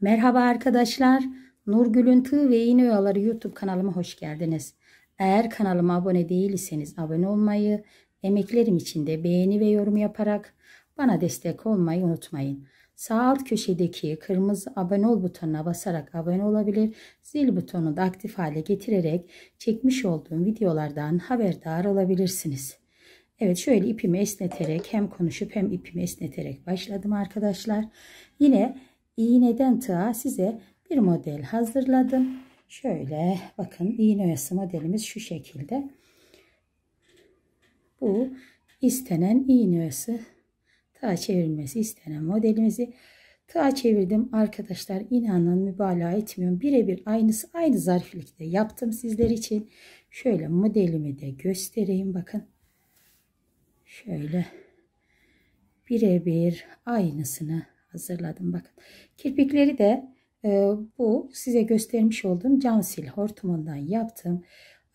Merhaba arkadaşlar. Nurgül'ün Tığ ve İğne Oyaları YouTube kanalıma hoş geldiniz. Eğer kanalıma abone değilseniz abone olmayı, emeklerim için de beğeni ve yorum yaparak bana destek olmayı unutmayın. Sağ alt köşedeki kırmızı abone ol butonuna basarak abone olabilir, zil butonunu da aktif hale getirerek çekmiş olduğum videolardan haberdar olabilirsiniz. Evet şöyle ipimi esneterek hem konuşup hem ipimi esneterek başladım arkadaşlar. Yine iğneden tığa size bir model hazırladım. Şöyle bakın iğne oyası modelimiz şu şekilde. Bu istenen iğne oyası tığa çevrilmesi istenen modelimizi tığa çevirdim. Arkadaşlar inanın mübalağa etmiyorum. Birebir aynısı aynı zarflıkta yaptım sizler için. Şöyle modelimi de göstereyim bakın. Şöyle birebir aynısını hazırladım. Bakın kirpikleri de e, bu size göstermiş olduğum cansil hortumundan yaptım.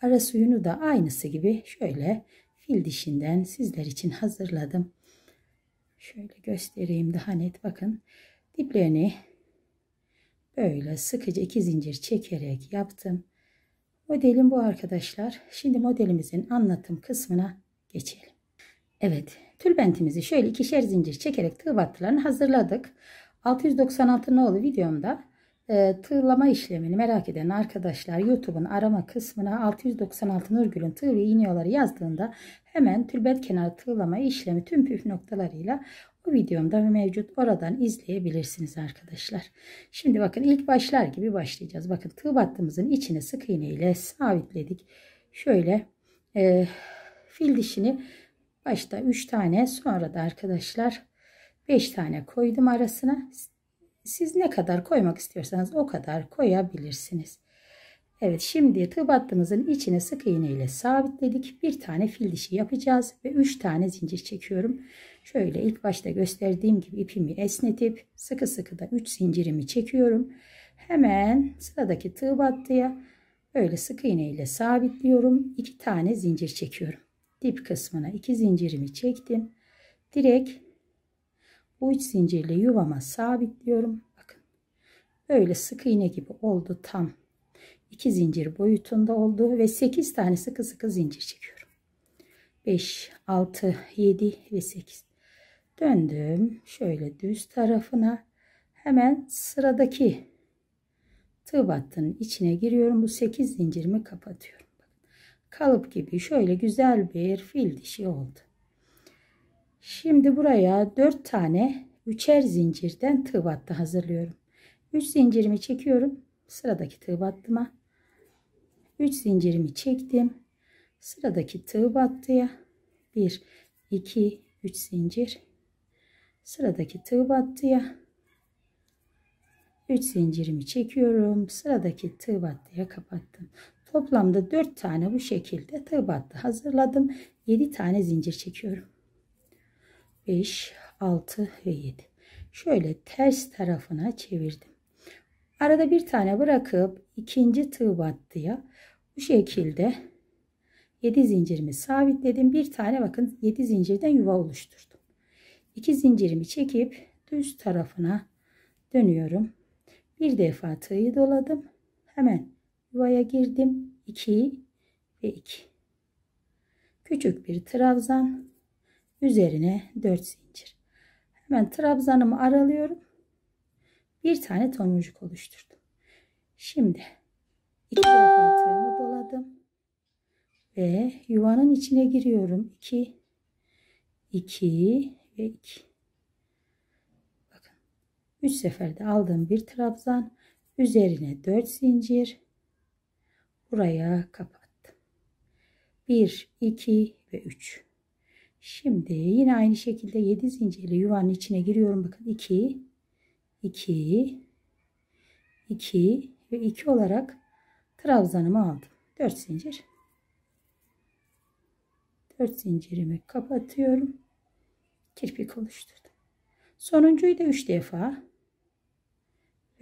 Ara suyunu da aynısı gibi şöyle fil dişinden sizler için hazırladım. Şöyle göstereyim daha net bakın. Diplerini böyle sıkıca iki zincir çekerek yaptım. Modelim bu arkadaşlar. Şimdi modelimizin anlatım kısmına geçelim. Evet Tülbentimizi şöyle ikişer zincir çekerek tığ battılarını hazırladık. 696 nolu videomda e, tığlama işlemini merak eden arkadaşlar YouTube'un arama kısmına 696 Nurgül'ün tığ ve iğneoları yazdığında hemen tülbent kenarı tığlama işlemi tüm püf noktalarıyla bu videomda mevcut oradan izleyebilirsiniz arkadaşlar. Şimdi bakın ilk başlar gibi başlayacağız. Bakın tığ battığımızın içine sık iğne ile sabitledik. Şöyle e, fil dişini Başta 3 tane sonra da arkadaşlar 5 tane koydum arasına. Siz ne kadar koymak istiyorsanız o kadar koyabilirsiniz. Evet şimdi tığ battığımızın içine sık iğne ile sabitledik. Bir tane fil dişi yapacağız ve 3 tane zincir çekiyorum. Şöyle ilk başta gösterdiğim gibi ipimi esnetip sıkı sıkı da 3 zincirimi çekiyorum. Hemen sıradaki tığ battıya böyle sık iğne ile sabitliyorum. 2 tane zincir çekiyorum dip kısmına iki zincirimi çektim. Direkt bu üç zincirle yuvama sabitliyorum. Bakın böyle sık iğne gibi oldu tam. iki zincir boyutunda oldu ve 8 tane sıkı sıkı zincir çekiyorum. 5, 6, 7 ve 8. Döndüm. Şöyle düz tarafına hemen sıradaki tığ battının içine giriyorum. Bu 8 zincirimi kapatıyorum kalıp gibi şöyle güzel bir fil dişi oldu. Şimdi buraya 4 tane üçer zincirden tığ battı hazırlıyorum. 3 zincirimi çekiyorum. Sıradaki tığ battıma. 3 zincirimi çektim. Sıradaki tığ battıya 1 2 3 zincir. Sıradaki tığ battıya 3 zincirimi çekiyorum. Sıradaki tığ battıya kapattım. Toplamda 4 tane bu şekilde tığ battı hazırladım. 7 tane zincir çekiyorum. 5, 6 ve 7. Şöyle ters tarafına çevirdim. Arada bir tane bırakıp ikinci tığ battıya bu şekilde 7 zincirimi sabitledim. Bir tane bakın 7 zincirden yuva oluşturdum. 2 zincirimi çekip düz tarafına dönüyorum. Bir defa tığı doladım. Hemen yuvaya girdim. 2 ve 2. Küçük bir trabzan üzerine 4 zincir. Hemen trabzanımı aralıyorum. Bir tane tomurcuk oluşturdum. Şimdi iki defa tığımı doladım ve yuvanın içine giriyorum. 2 2 ve 2. Bakın 3 seferde aldığım bir trabzan üzerine 4 zincir buraya kapattım. 1, 2 ve 3. Şimdi yine aynı şekilde 7 zincirli yuvanın içine giriyorum. Bakın 2, 2, 2 ve 2 olarak trabzanımı aldım. 4 zincir. 4 zincirimi kapatıyorum. Kirpik oluşturdum. Sonuncuyu da 3 defa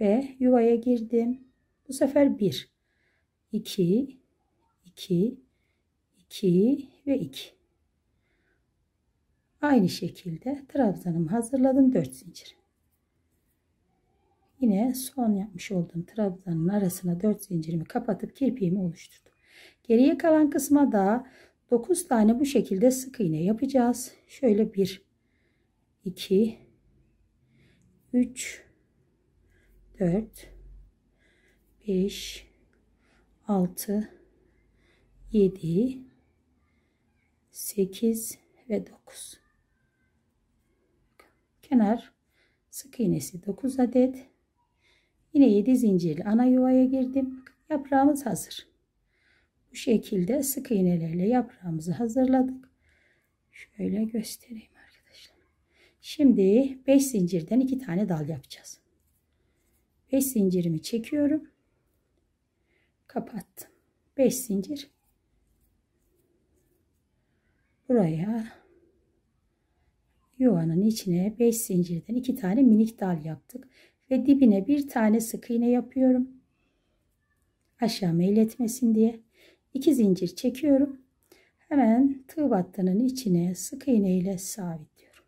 ve yuvaya girdim. Bu sefer 1. 2, 2, 2 ve 2. Aynı şekilde trabzanımı hazırladım 4 zincir. Yine son yapmış olduğum trabzanın arasına 4 zincirimi kapatıp kirpiğimi oluşturdum. Geriye kalan kısma da 9 tane bu şekilde sık iğne yapacağız. Şöyle 1 2 3 4 5 6 7 8 ve 9 kenar sık iğnesi 9 adet yine 7 zincirli ana yuvaya girdim yaprağımız hazır bu şekilde sık iğnelerle yaprağımızı hazırladık şöyle göstereyim arkadaşlar şimdi 5 zincirden 2 tane dal yapacağız 5 zincirimi çekiyorum kapattım 5 zincir buraya yuvanın içine 5 zincirden 2 tane minik dal yaptık ve dibine bir tane sık iğne yapıyorum aşağı meyletmesin diye 2 zincir çekiyorum hemen tığ battının içine sık iğne ile sabitliyorum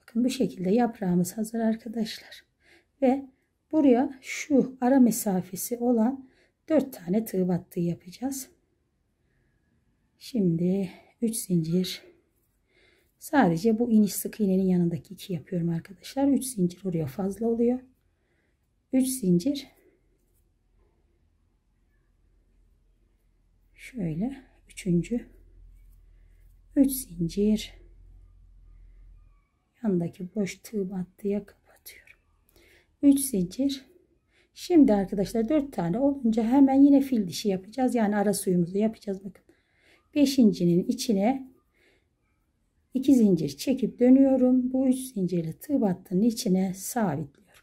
bakın bu şekilde yaprağımız hazır arkadaşlar ve buraya şu ara mesafesi olan 4 tane tığ battığı yapacağız. Şimdi 3 zincir sadece bu iniş sık iğnenin yanındaki 2 yapıyorum arkadaşlar. 3 zincir oraya fazla oluyor. 3 zincir şöyle üçüncü 3 zincir Yanındaki boş tığ battıya kapatıyorum. 3 zincir Şimdi arkadaşlar 4 tane olunca hemen yine fil dişi yapacağız. Yani ara suyumuzu yapacağız. Bakın. Beşincinin içine 2 zincir çekip dönüyorum. Bu 3 zincirli tığ battının içine sabitliyorum.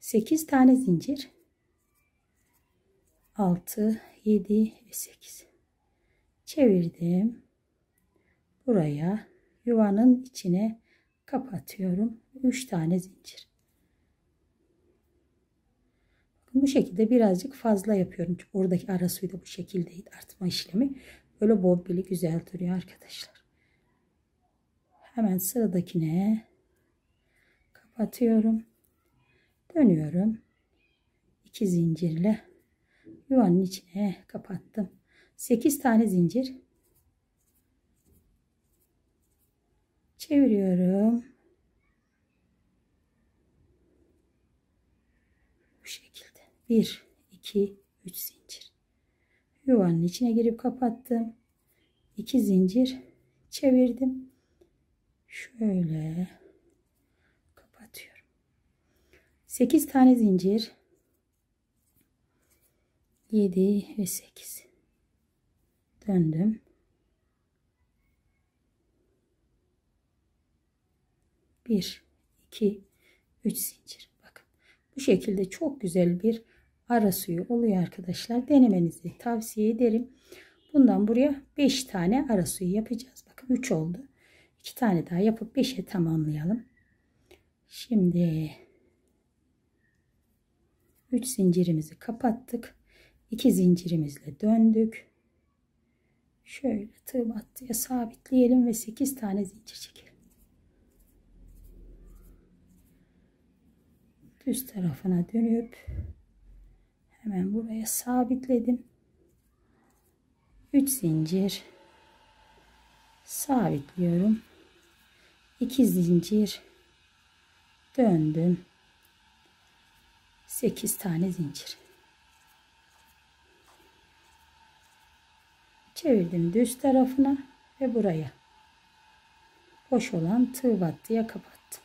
8 tane zincir. 6, 7 ve 8. Çevirdim. Buraya yuvanın içine kapatıyorum. 3 tane zincir. Bu şekilde birazcık fazla yapıyorum. Çünkü oradaki ara suyu da bu şekildeydi artma işlemi. Böyle bobbili güzel duruyor arkadaşlar. Hemen sıradakine kapatıyorum. Dönüyorum. İki zincirle yuvanın içine kapattım. 8 tane zincir çeviriyorum. 1 2 3 zincir yuvanın içine girip kapattım 2 zincir çevirdim şöyle kapatıyorum 8 tane zincir 7 ve 8 döndüm Bir, iki, üç zincir bakın bu şekilde çok güzel bir ara suyu oluyor arkadaşlar. Denemenizi tavsiye ederim. Bundan buraya 5 tane ara suyu yapacağız. Bakın 3 oldu. 2 tane daha yapıp 5'e tamamlayalım. Şimdi 3 zincirimizi kapattık. 2 zincirimizle döndük. Şöyle tığ battıya sabitleyelim ve 8 tane zincir çekelim. Düz tarafına dönüp hemen buraya sabitledim 3 zincir sabitliyorum 2 zincir döndüm 8 tane zincir çevirdim düz tarafına ve buraya boş olan tığ battıya kapattım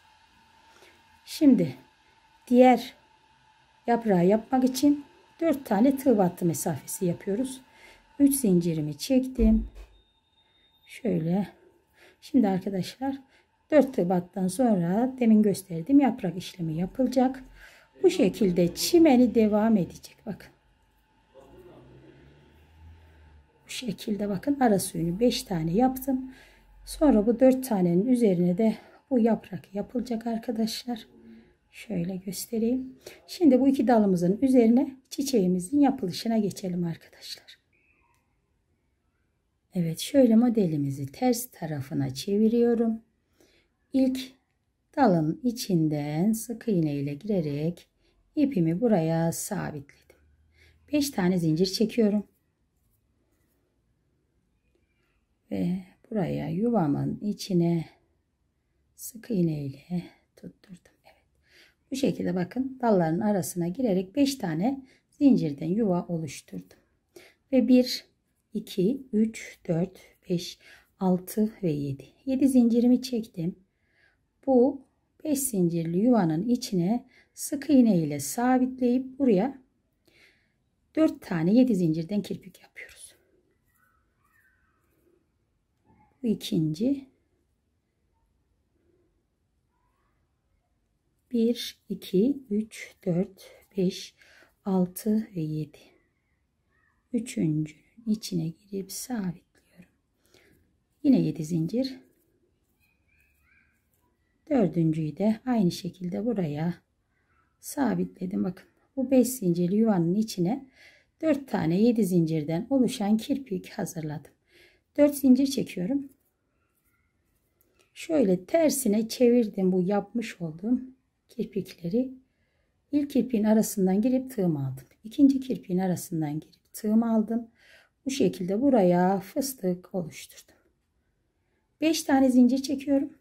şimdi diğer yaprağı yapmak için 4 tane tığ battı mesafesi yapıyoruz. 3 zincirimi çektim. Şöyle. Şimdi arkadaşlar 4 tığ battan sonra demin gösterdiğim yaprak işlemi yapılacak. Bu şekilde çimeni devam edecek. Bakın. Bu şekilde bakın ara suyunu 5 tane yaptım. Sonra bu 4 tanenin üzerine de bu yaprak yapılacak arkadaşlar. Şöyle göstereyim. Şimdi bu iki dalımızın üzerine çiçeğimizin yapılışına geçelim arkadaşlar. Evet şöyle modelimizi ters tarafına çeviriyorum. İlk dalın içinden sık iğne ile girerek ipimi buraya sabitledim. 5 tane zincir çekiyorum. Ve buraya yuvamın içine sık iğne ile tutturdum. Bu şekilde bakın dalların arasına girerek 5 tane zincirden yuva oluşturdum. Ve 1, 2, 3, 4, 5, 6 ve 7. 7 zincirimi çektim. Bu 5 zincirli yuvanın içine sık iğne ile sabitleyip buraya 4 tane 7 zincirden kirpik yapıyoruz. Bu ikinci 1, 2, 3, 4, 5, 6 ve 7. Üçüncünün içine girip sabitliyorum. Yine 7 zincir. Dördüncüyü de aynı şekilde buraya sabitledim. Bakın bu 5 zincirli yuvanın içine 4 tane 7 zincirden oluşan kirpik hazırladım. 4 zincir çekiyorum. Şöyle tersine çevirdim bu yapmış olduğum kirpikleri ilk kirpiğin arasından girip tığım aldım. İkinci kirpiğin arasından girip tığım aldım. Bu şekilde buraya fıstık oluşturdum. 5 tane zincir çekiyorum.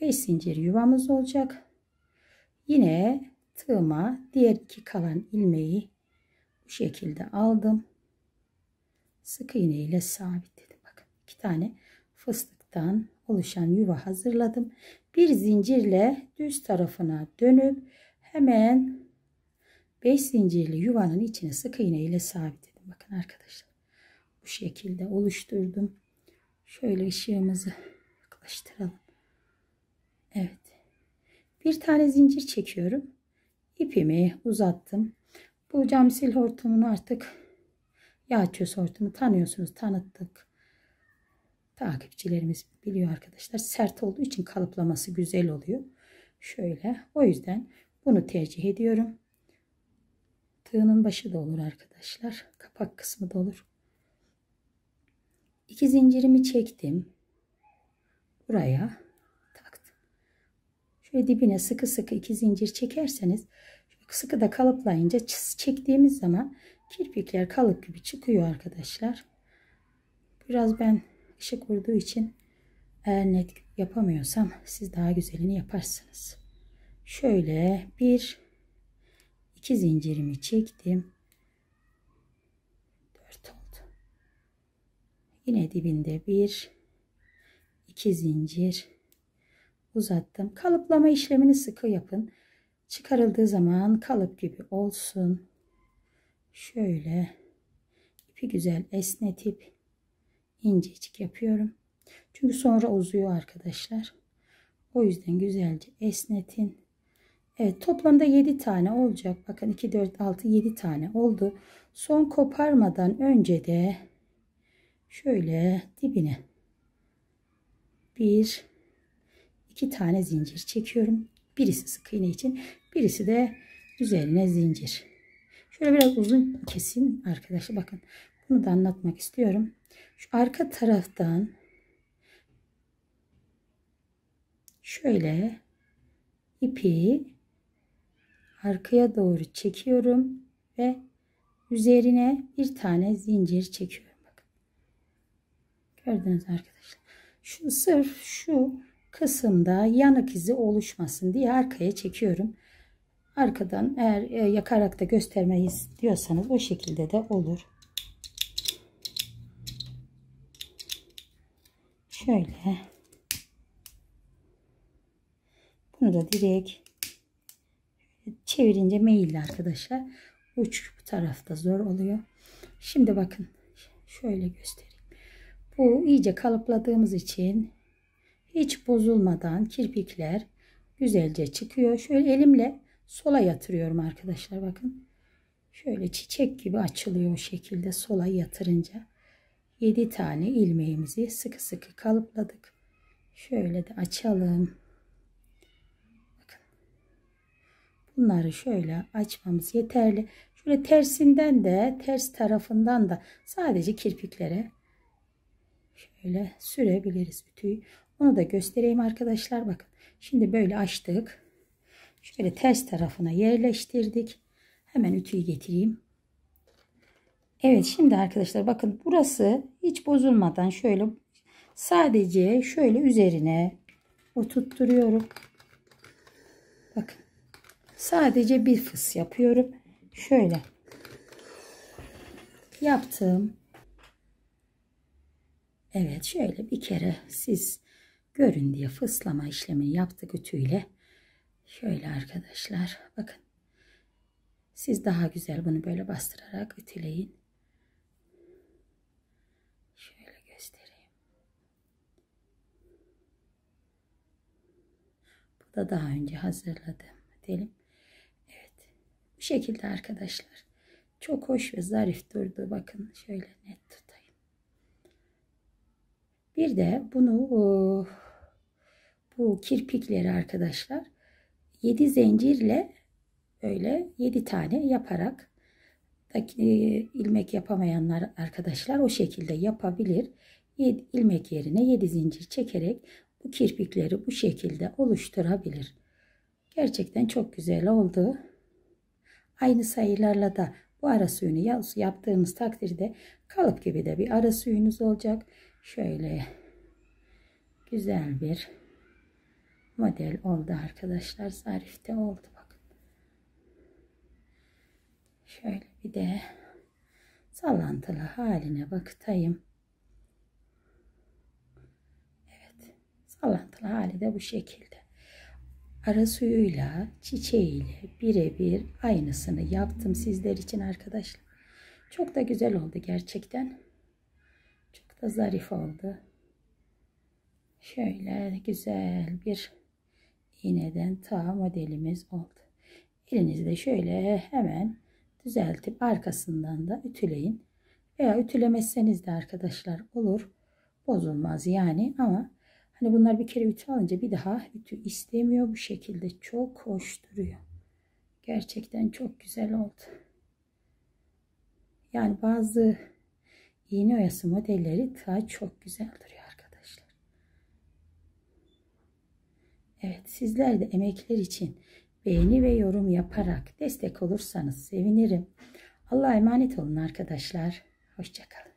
5 zincir yuvamız olacak. Yine tığıma diğer iki kalan ilmeği bu şekilde aldım. Sık iğne ile sabitledim. Bakın iki tane fıstıktan oluşan yuva hazırladım bir zincirle düz tarafına dönüp hemen 5 zincirli yuvanın içine sık iğne ile sabitledim. Bakın arkadaşlar bu şekilde oluşturdum. Şöyle ışığımızı yaklaştıralım. Evet. Bir tane zincir çekiyorum. İpimi uzattım. Bu cam sil hortumunu artık yağ çöz hortumu tanıyorsunuz. Tanıttık takipçilerimiz biliyor arkadaşlar. Sert olduğu için kalıplaması güzel oluyor. Şöyle. O yüzden bunu tercih ediyorum. Tığının başı da olur arkadaşlar. Kapak kısmı da olur. İki zincirimi çektim. Buraya taktım. Şöyle dibine sıkı sıkı iki zincir çekerseniz sıkı da kalıplayınca çektiğimiz zaman kirpikler kalıp gibi çıkıyor arkadaşlar. Biraz ben ışık vurduğu için eğer net yapamıyorsam siz daha güzelini yaparsınız. Şöyle bir iki zincirimi çektim. dört oldu. Yine dibinde bir iki zincir uzattım. Kalıplama işlemini sıkı yapın. Çıkarıldığı zaman kalıp gibi olsun. Şöyle ipi güzel esnetip incecik yapıyorum. Çünkü sonra uzuyor arkadaşlar. O yüzden güzelce esnetin. Evet toplamda 7 tane olacak. Bakın 2, 4, 6, 7 tane oldu. Son koparmadan önce de şöyle dibine bir iki tane zincir çekiyorum. Birisi sık iğne için birisi de üzerine zincir. Şöyle biraz uzun kesin arkadaşlar bakın. Bunu da anlatmak istiyorum. Şu arka taraftan şöyle ipi arkaya doğru çekiyorum ve üzerine bir tane zincir çekiyorum. Bakın. Gördünüz arkadaşlar. Şu sırf şu kısımda yanık izi oluşmasın diye arkaya çekiyorum. Arkadan eğer e, yakarak da göstermeyi istiyorsanız o şekilde de olur. şöyle bunu da direkt çevirince meyilli arkadaşlar uç bu tarafta zor oluyor şimdi bakın şöyle göstereyim bu iyice kalıpladığımız için hiç bozulmadan kirpikler güzelce çıkıyor şöyle elimle sola yatırıyorum arkadaşlar bakın şöyle çiçek gibi açılıyor o şekilde sola yatırınca 7 tane ilmeğimizi sıkı sıkı kalıpladık. Şöyle de açalım. Bakın. Bunları şöyle açmamız yeterli. Şöyle tersinden de ters tarafından da sadece kirpiklere şöyle sürebiliriz ütüyü. Onu da göstereyim arkadaşlar. Bakın şimdi böyle açtık. Şöyle ters tarafına yerleştirdik. Hemen ütüyü getireyim. Evet şimdi arkadaşlar bakın burası hiç bozulmadan şöyle sadece şöyle üzerine oturtturuyorum. Bakın sadece bir fıs yapıyorum. Şöyle yaptım. Evet şöyle bir kere siz görün diye fıslama işlemini yaptık ütüyle. Şöyle arkadaşlar bakın. Siz daha güzel bunu böyle bastırarak ütüleyin. göstereyim. Bu da daha önce hazırladım diyelim. Evet. Bu şekilde arkadaşlar. Çok hoş ve zarif durdu. Bakın şöyle net tutayım. Bir de bunu oh, bu kirpikleri arkadaşlar 7 zincirle böyle 7 tane yaparak e, ilmek yapamayanlar arkadaşlar o şekilde yapabilir. İlmek yerine 7 zincir çekerek bu kirpikleri bu şekilde oluşturabilir. Gerçekten çok güzel oldu. Aynı sayılarla da bu ara suyunu yaptığınız takdirde kalıp gibi de bir ara suyunuz olacak. Şöyle güzel bir model oldu arkadaşlar. Zarifte oldu bakın. Şöyle bir de sallantılı haline bakıtayım. Evet. Sallantılı hali de bu şekilde. Ara suyuyla, çiçeğiyle birebir aynısını yaptım sizler için arkadaşlar. Çok da güzel oldu gerçekten. Çok da zarif oldu. Şöyle güzel bir iğneden ta modelimiz oldu. Elinizde şöyle hemen düzeltip arkasından da ütüleyin. Veya ütülemezseniz de arkadaşlar olur. Bozulmaz yani ama hani bunlar bir kere ütü alınca bir daha ütü istemiyor. Bu şekilde çok hoş duruyor. Gerçekten çok güzel oldu. Yani bazı iğne oyası modelleri daha çok güzel duruyor arkadaşlar. Evet sizler de emekler için beğeni ve yorum yaparak destek olursanız sevinirim. Allah'a emanet olun arkadaşlar. Hoşçakalın.